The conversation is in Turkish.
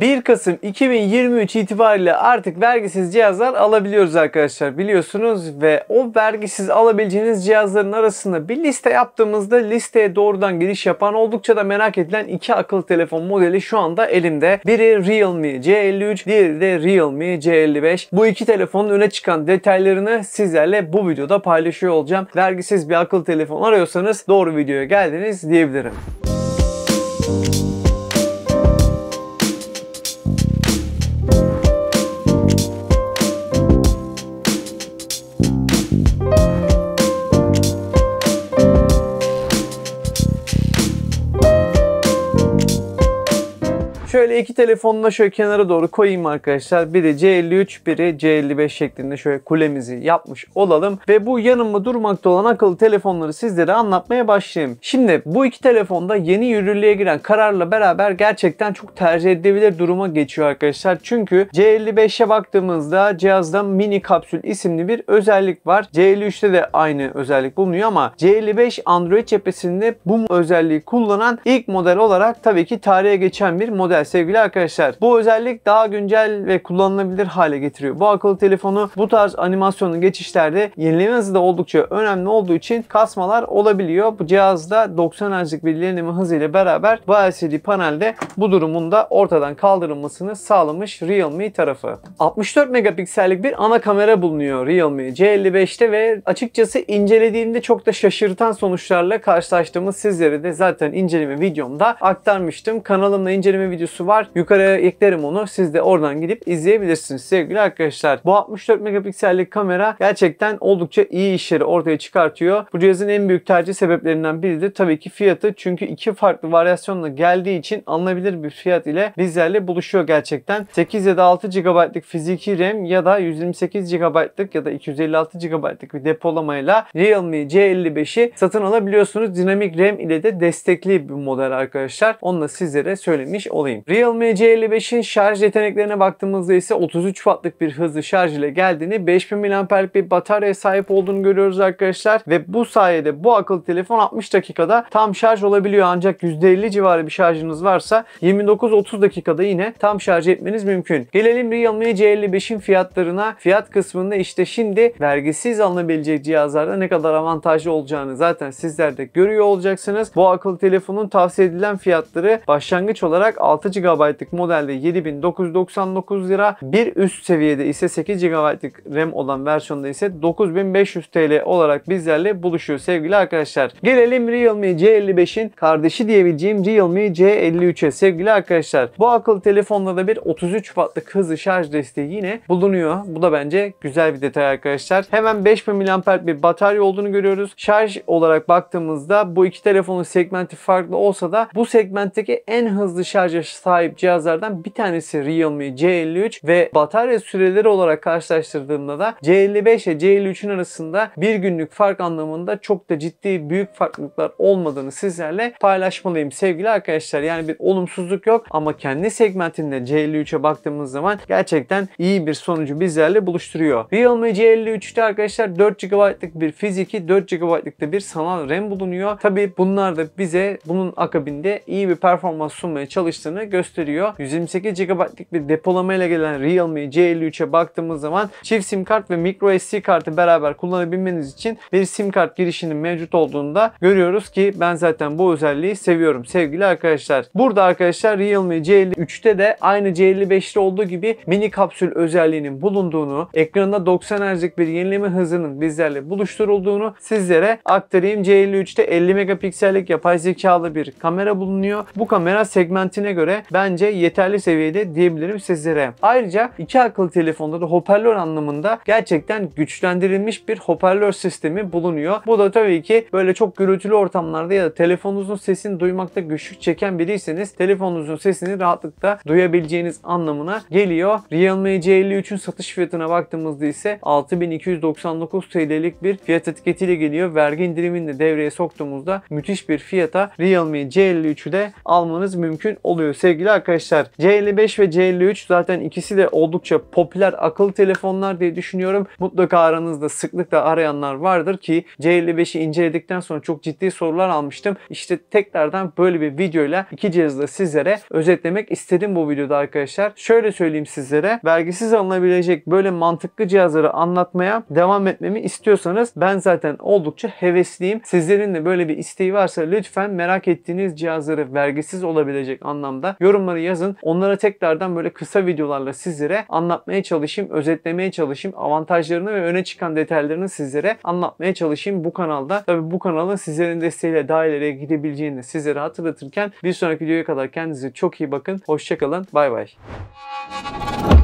1 Kasım 2023 itibariyle artık vergisiz cihazlar alabiliyoruz arkadaşlar biliyorsunuz ve o vergisiz alabileceğiniz cihazların arasında bir liste yaptığımızda listeye doğrudan giriş yapan oldukça da merak edilen iki akıllı telefon modeli şu anda elimde. Biri Realme C53 diğeri de Realme C55. Bu iki telefonun öne çıkan detaylarını sizlerle bu videoda paylaşıyor olacağım. Vergisiz bir akıllı telefon arıyorsanız doğru videoya geldiniz diyebilirim. Şöyle iki telefonla şöyle kenara doğru koyayım arkadaşlar. Biri C53, biri C55 şeklinde şöyle kulemizi yapmış olalım. Ve bu yanımda durmakta olan akıllı telefonları sizlere anlatmaya başlayayım. Şimdi bu iki telefonda yeni yürürlüğe giren kararla beraber gerçekten çok tercih edilebilir duruma geçiyor arkadaşlar. Çünkü C55'e baktığımızda cihazda mini kapsül isimli bir özellik var. C53'te de aynı özellik bulunuyor ama C55 Android cephesinde bu özelliği kullanan ilk model olarak tabii ki tarihe geçen bir model ee, sevgili arkadaşlar. Bu özellik daha güncel ve kullanılabilir hale getiriyor. Bu akıllı telefonu bu tarz animasyonun geçişlerde yenileme hızı da oldukça önemli olduğu için kasmalar olabiliyor. Bu cihazda 90 Hz'lik bir yenileme hızı ile beraber bu LCD panelde bu durumun da ortadan kaldırılmasını sağlamış Realme tarafı. 64 megapiksellik bir ana kamera bulunuyor Realme C55'te ve açıkçası incelediğimde çok da şaşırtan sonuçlarla karşılaştığımız sizlere de zaten inceleme videomda aktarmıştım. Kanalımda inceleme videosu videosu var. Yukarıya eklerim onu. Siz de oradan gidip izleyebilirsiniz sevgili arkadaşlar. Bu 64 megapikselli kamera gerçekten oldukça iyi işleri ortaya çıkartıyor. Bu cihazın en büyük tercih sebeplerinden biri de tabii ki fiyatı. Çünkü iki farklı varyasyonla geldiği için alınabilir bir fiyat ile bizlerle buluşuyor gerçekten. 8 ya da 6 GB'lık fiziki RAM ya da 128 GB'lık ya da 256 GB'lık bir depolamayla Realme C55'i satın alabiliyorsunuz. Dinamik RAM ile de destekli bir model arkadaşlar. Onu da sizlere söylemiş olayım alayım. Realme C55'in şarj yeteneklerine baktığımızda ise 33 wattlık bir hızlı şarj ile geldiğini, 5000 mAh'lik bir bataryaya sahip olduğunu görüyoruz arkadaşlar ve bu sayede bu akıllı telefon 60 dakikada tam şarj olabiliyor ancak %50 civarı bir şarjınız varsa 29-30 dakikada yine tam şarj etmeniz mümkün. Gelelim Realme C55'in fiyatlarına. Fiyat kısmında işte şimdi vergisiz alınabilecek cihazlarda ne kadar avantajlı olacağını zaten sizler de görüyor olacaksınız. Bu akıllı telefonun tavsiye edilen fiyatları başlangıç olarak 6 6 GB'lık modelde 7999 lira. Bir üst seviyede ise 8 GB'lık RAM olan versiyonda ise 9500 TL olarak bizlerle buluşuyor sevgili arkadaşlar. Gelelim Realme C55'in kardeşi diyebileceğim Realme C53'e sevgili arkadaşlar. Bu akıllı telefonda da bir 33 wattlık hızlı şarj desteği yine bulunuyor. Bu da bence güzel bir detay arkadaşlar. Hemen 5000 mAh bir batarya olduğunu görüyoruz. Şarj olarak baktığımızda bu iki telefonun segmenti farklı olsa da bu segmentteki en hızlı şarj sahip cihazlardan bir tanesi Realme C53 ve batarya süreleri olarak karşılaştırdığımda da C55 ile C53'ün arasında bir günlük fark anlamında çok da ciddi büyük farklılıklar olmadığını sizlerle paylaşmalıyım sevgili arkadaşlar. Yani bir olumsuzluk yok ama kendi segmentinde C53'e baktığımız zaman gerçekten iyi bir sonucu bizlerle buluşturuyor. Realme C53'te arkadaşlar 4 GB'lık bir fiziki 4 GB'lık da bir sanal RAM bulunuyor. Tabi bunlar da bize bunun akabinde iyi bir performans sunmaya çalıştığını gösteriyor. 128 GB'lik bir depolamayla gelen Realme C53'e baktığımız zaman çift sim kart ve micro SD kartı beraber kullanabilmeniz için bir sim kart girişinin mevcut olduğunu da görüyoruz ki ben zaten bu özelliği seviyorum sevgili arkadaşlar. Burada arkadaşlar Realme C53'te de aynı C55'te olduğu gibi mini kapsül özelliğinin bulunduğunu, ekranında 90 Hz'lik bir yenileme hızının bizlerle buluşturulduğunu sizlere aktarayım. C53'te 50 megapiksellik yapay zekalı bir kamera bulunuyor. Bu kamera segmentine göre bence yeterli seviyede diyebilirim sizlere. Ayrıca iki akıllı telefonda da hoparlör anlamında gerçekten güçlendirilmiş bir hoparlör sistemi bulunuyor. Bu da tabii ki böyle çok gürültülü ortamlarda ya da telefonunuzun sesini duymakta güçlük çeken biriyseniz telefonunuzun sesini rahatlıkla duyabileceğiniz anlamına geliyor. Realme C53'ün satış fiyatına baktığımızda ise 6299 TL'lik bir fiyat etiketiyle geliyor. Vergi indirimini de devreye soktuğumuzda müthiş bir fiyata Realme C53'ü de almanız mümkün oluyor sevgili arkadaşlar. C55 ve C53 zaten ikisi de oldukça popüler akıllı telefonlar diye düşünüyorum. Mutlaka aranızda sıklıkla arayanlar vardır ki C55'i inceledikten sonra çok ciddi sorular almıştım. İşte tekrardan böyle bir videoyla iki cihazı sizlere özetlemek istedim bu videoda arkadaşlar. Şöyle söyleyeyim sizlere. Vergisiz alınabilecek böyle mantıklı cihazları anlatmaya devam etmemi istiyorsanız ben zaten oldukça hevesliyim. Sizlerin de böyle bir isteği varsa lütfen merak ettiğiniz cihazları vergisiz olabilecek anlamda yorumları yazın. Onlara tekrardan böyle kısa videolarla sizlere anlatmaya çalışayım, özetlemeye çalışayım. Avantajlarını ve öne çıkan detaylarını sizlere anlatmaya çalışayım bu kanalda. Tabi bu kanalın sizlerin desteğiyle daha ileriye gidebileceğini sizlere hatırlatırken bir sonraki videoya kadar kendinize çok iyi bakın. Hoşçakalın. Bay bay.